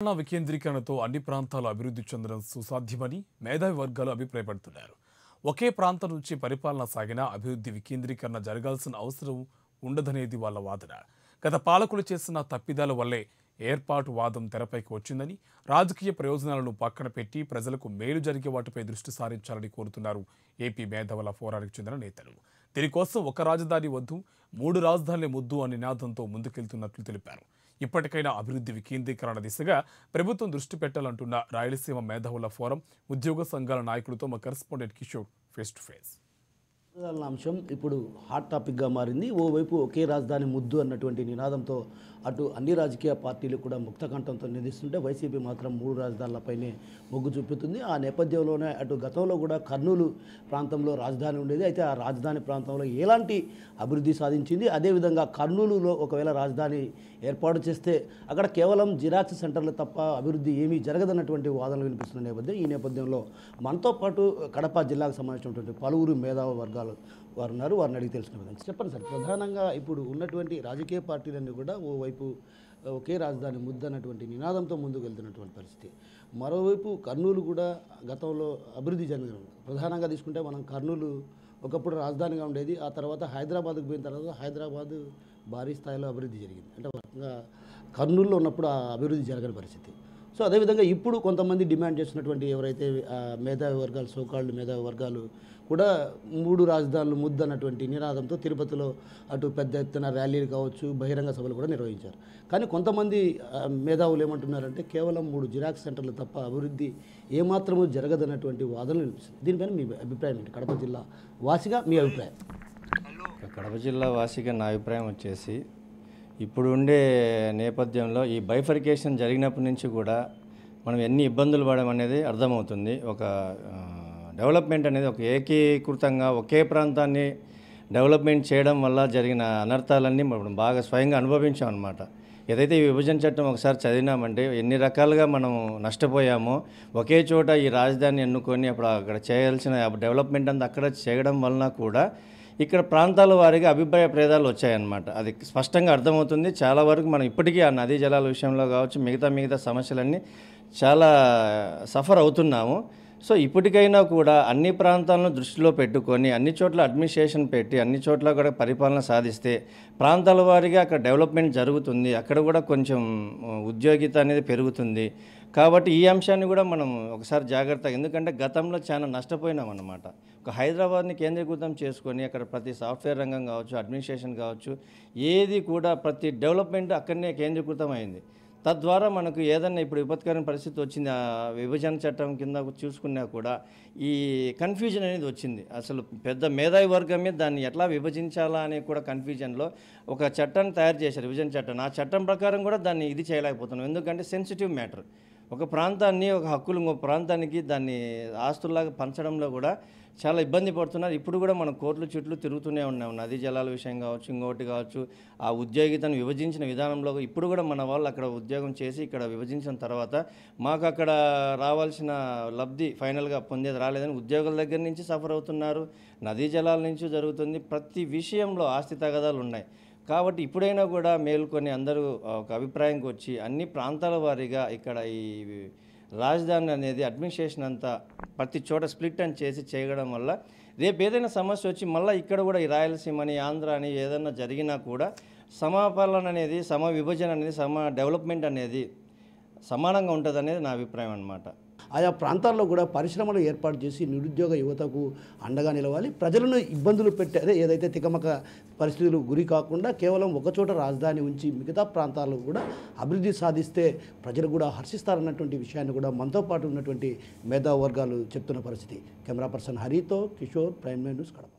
తెలంగాణ వికేంద్రీకరణతో అన్ని ప్రాంతాలు అభివృద్ధి చెందడం సుసాధ్యమని మేధావి వర్గాలు అభిప్రాయపడుతున్నారు ఒకే ప్రాంతం నుంచి పరిపాలన సాగినా అభివృద్ధి వికేంద్రీకరణ జరగాల్సిన అవసరం ఉండదనేది వాళ్ళ వాదన గత పాలకులు చేసిన తప్పిదాల వల్లే ఏర్పాటు వాదం తెరపైకి వచ్చిందని రాజకీయ ప్రయోజనాలను పక్కన పెట్టి ప్రజలకు మేలు జరిగే వాటిపై దృష్టి సారించాలని కోరుతున్నారు ఏపీ మేధావుల ఫోరానికి చెందిన నేతలు దీనికోసం ఒక రాజధాని వద్దు మూడు రాజధానులే ముద్దు అనే నినాదంతో ముందుకెళ్తున్నట్లు తెలిపారు ఇప్పటికైనా అభివృద్ధి వికేంద్రీకరణ దిశగా ప్రభుత్వం దృష్టి పెట్టాలంటున్న రాయలసీమ మేధావుల ఫోరం ఉద్యోగ సంఘాల నాయకులతో మా correspondent Kishore face to face పట్టుదల అంశం ఇప్పుడు హాట్ టాపిక్గా మారింది ఓవైపు ఒకే రాజధాని ముద్దు అన్నటువంటి నినాదంతో అటు అన్ని రాజకీయ పార్టీలు కూడా ముక్తకంఠంతో నిధిస్తుంటే వైసీపీ మాత్రం మూడు రాజధానులపైనే మొగ్గు చూపుతుంది ఆ నేపథ్యంలోనే అటు గతంలో కూడా కర్నూలు ప్రాంతంలో రాజధాని ఉండేది అయితే ఆ రాజధాని ప్రాంతంలో ఎలాంటి అభివృద్ధి సాధించింది అదేవిధంగా కర్నూలులో ఒకవేళ రాజధాని ఏర్పాటు చేస్తే అక్కడ కేవలం జిరాక్స్ సెంటర్లు తప్ప అభివృద్ధి ఏమీ జరగదన్నటువంటి వాదనలు వినిపిస్తున్న నేపథ్యం ఈ నేపథ్యంలో మనతో పాటు కడప జిల్లాకు సంబంధించినటువంటి పలువురు మేధావ వర్గాలు వాళ్ళు వారు ఉన్నారు వారిని అడిగి తెలుసుకునే విధంగా చెప్పండి సార్ ప్రధానంగా ఇప్పుడు ఉన్నటువంటి రాజకీయ పార్టీలన్నీ కూడా ఓవైపు ఒకే రాజధాని అన్నటువంటి నినాదంతో ముందుకు వెళ్తున్నటువంటి పరిస్థితి మరోవైపు కర్నూలు కూడా గతంలో అభివృద్ధి జరిగిన ప్రధానంగా తీసుకుంటే మనం కర్నూలు ఒకప్పుడు రాజధానిగా ఉండేది ఆ తర్వాత హైదరాబాద్కు పోయిన తర్వాత హైదరాబాద్ భారీ స్థాయిలో అభివృద్ధి జరిగింది అంటే కర్నూలులో ఉన్నప్పుడు ఆ అభివృద్ధి జరగని పరిస్థితి సో అదేవిధంగా ఇప్పుడు కొంతమంది డిమాండ్ చేస్తున్నటువంటి ఎవరైతే మేధావి వర్గాలు సోకాళ్ళు మేధావి వర్గాలు కూడా మూడు రాజధానులు అన్నటువంటి నినాదంతో తిరుపతిలో అటు పెద్ద ఎత్తున ర్యాలీలు కావచ్చు బహిరంగ సభలు కూడా నిర్వహించారు కానీ కొంతమంది మేధావులు ఏమంటున్నారంటే కేవలం మూడు జిరాక్స్ సెంటర్లు తప్ప అభివృద్ధి ఏమాత్రమూ జరగదన్నటువంటి వాదనలు వినిపిస్తుంది దీనిపైన మీ అభిప్రాయం ఏంటి కడప జిల్లా వాసిగా మీ అభిప్రాయం కడప జిల్లా వాసిగా నా అభిప్రాయం వచ్చేసి ఇప్పుడు ఉండే నేపథ్యంలో ఈ బైఫర్కేషన్ జరిగినప్పటి నుంచి కూడా మనం ఎన్ని ఇబ్బందులు పడమనేది అర్థమవుతుంది ఒక డెవలప్మెంట్ అనేది ఒక ఏకీకృతంగా ఒకే ప్రాంతాన్ని డెవలప్మెంట్ చేయడం వల్ల జరిగిన అనర్థాలన్నీ మనం బాగా స్వయంగా అనుభవించాం అనమాట ఏదైతే ఈ విభజన చట్టం ఒకసారి చదివినామంటే ఎన్ని రకాలుగా మనం నష్టపోయామో ఒకే చోట ఈ రాజధాని ఎన్నుకొని అప్పుడు అక్కడ చేయాల్సిన డెవలప్మెంట్ అంతా అక్కడ చేయడం వలన కూడా ఇక్కడ ప్రాంతాల వారిగా అభిప్రాయ ప్రేదాలు వచ్చాయన్నమాట అది స్పష్టంగా అర్థమవుతుంది చాలా వరకు మనం ఇప్పటికీ ఆ నదీ జలాల విషయంలో కావచ్చు మిగతా మిగతా సమస్యలన్నీ చాలా సఫర్ అవుతున్నాము సో ఇప్పటికైనా కూడా అన్ని ప్రాంతాలను దృష్టిలో పెట్టుకొని అన్ని చోట్ల అడ్మినిస్ట్రేషన్ పెట్టి అన్ని చోట్ల కూడా పరిపాలన సాధిస్తే ప్రాంతాల వారిగా అక్కడ డెవలప్మెంట్ జరుగుతుంది అక్కడ కూడా కొంచెం ఉద్యోగిత అనేది పెరుగుతుంది కాబట్టి ఈ అంశాన్ని కూడా మనం ఒకసారి జాగ్రత్తగా ఎందుకంటే గతంలో చాలా నష్టపోయినాం అన్నమాట ఒక హైదరాబాద్ని కేంద్రీకృతం చేసుకొని అక్కడ ప్రతి సాఫ్ట్వేర్ రంగం కావచ్చు అడ్మినిస్ట్రేషన్ కావచ్చు ఏది కూడా ప్రతి డెవలప్మెంట్ అక్కడనే కేంద్రీకృతం అయింది తద్వారా మనకు ఏదన్నా ఇప్పుడు విపత్కరమైన పరిస్థితి వచ్చింది ఆ విభజన చట్టం కింద చూసుకున్నా కూడా ఈ కన్ఫ్యూజన్ అనేది వచ్చింది అసలు పెద్ద మేధావి వర్గమే దాన్ని ఎట్లా విభజించాలా అనే కూడా కన్ఫ్యూజన్లో ఒక చట్టాన్ని తయారు చేశారు విభజన చట్టం ఆ చట్టం ప్రకారం కూడా దాన్ని ఇది చేయలేకపోతున్నాం ఎందుకంటే సెన్సిటివ్ మ్యాటర్ ఒక ప్రాంతాన్ని ఒక హక్కులు ఇంకో ప్రాంతానికి దాన్ని ఆస్తుల్లాగా పంచడంలో కూడా చాలా ఇబ్బంది పడుతున్నారు ఇప్పుడు కూడా మనం కోర్టుల చెట్లు తిరుగుతూనే ఉన్నాం నదీ జలాల విషయం కావచ్చు ఇంకోటి కావచ్చు ఆ ఉద్యోగితను విభజించిన విధానంలో ఇప్పుడు కూడా మన వాళ్ళు అక్కడ ఉద్యోగం చేసి ఇక్కడ విభజించిన తర్వాత మాకు అక్కడ రావాల్సిన లబ్ధి ఫైనల్గా పొందేది రాలేదని ఉద్యోగుల దగ్గర నుంచి సఫర్ అవుతున్నారు నదీ జలాల నుంచి జరుగుతుంది ప్రతి విషయంలో ఆస్తి తగదాలు ఉన్నాయి కాబట్టి ఇప్పుడైనా కూడా మేల్కొని అందరూ ఒక అభిప్రాయంకి వచ్చి అన్ని ప్రాంతాల వారీగా ఇక్కడ ఈ రాజధాని అనేది అడ్మినిస్ట్రేషన్ అంతా ప్రతి చోట స్ప్లిట్ అని చేసి చేయడం వల్ల రేపు ఏదైనా సమస్య వచ్చి మళ్ళీ ఇక్కడ కూడా ఈ రాయలసీమ అని ఆంధ్ర అని ఏదైనా జరిగినా కూడా సమాపాలన అనేది సమ విభజన అనేది సమ డెవలప్మెంట్ అనేది సమానంగా ఉంటుంది అనేది నా అభిప్రాయం అనమాట ఆయా ప్రాంతాల్లో కూడా పరిశ్రమలు ఏర్పాటు చేసి నిరుద్యోగ యువతకు అండగా నిలవాలి ప్రజలను ఇబ్బందులు పెట్టే అదే ఏదైతే తికమక పరిస్థితులు గురి కాకుండా కేవలం ఒకచోట రాజధాని ఉంచి మిగతా ప్రాంతాల్లో కూడా అభివృద్ధి సాధిస్తే ప్రజలు కూడా హర్షిస్తారన్నటువంటి విషయాన్ని కూడా మనతో పాటు ఉన్నటువంటి మేధావర్గాలు చెప్తున్న పరిస్థితి కెమెరా పర్సన్ హరితో కిషోర్ ప్రైమ్ న్యూస్ కడప